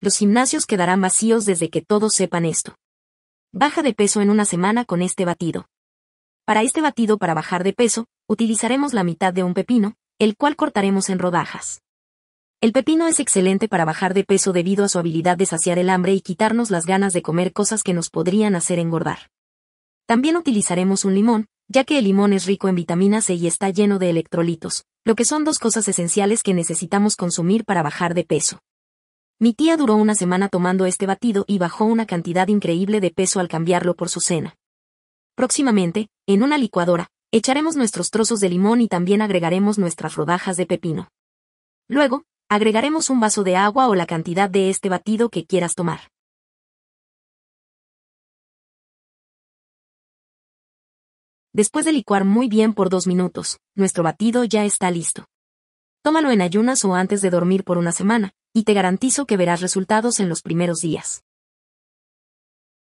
Los gimnasios quedarán vacíos desde que todos sepan esto. Baja de peso en una semana con este batido. Para este batido para bajar de peso, utilizaremos la mitad de un pepino, el cual cortaremos en rodajas. El pepino es excelente para bajar de peso debido a su habilidad de saciar el hambre y quitarnos las ganas de comer cosas que nos podrían hacer engordar. También utilizaremos un limón, ya que el limón es rico en vitamina C y está lleno de electrolitos, lo que son dos cosas esenciales que necesitamos consumir para bajar de peso. Mi tía duró una semana tomando este batido y bajó una cantidad increíble de peso al cambiarlo por su cena. Próximamente, en una licuadora, echaremos nuestros trozos de limón y también agregaremos nuestras rodajas de pepino. Luego, agregaremos un vaso de agua o la cantidad de este batido que quieras tomar. Después de licuar muy bien por dos minutos, nuestro batido ya está listo. Tómalo en ayunas o antes de dormir por una semana, y te garantizo que verás resultados en los primeros días.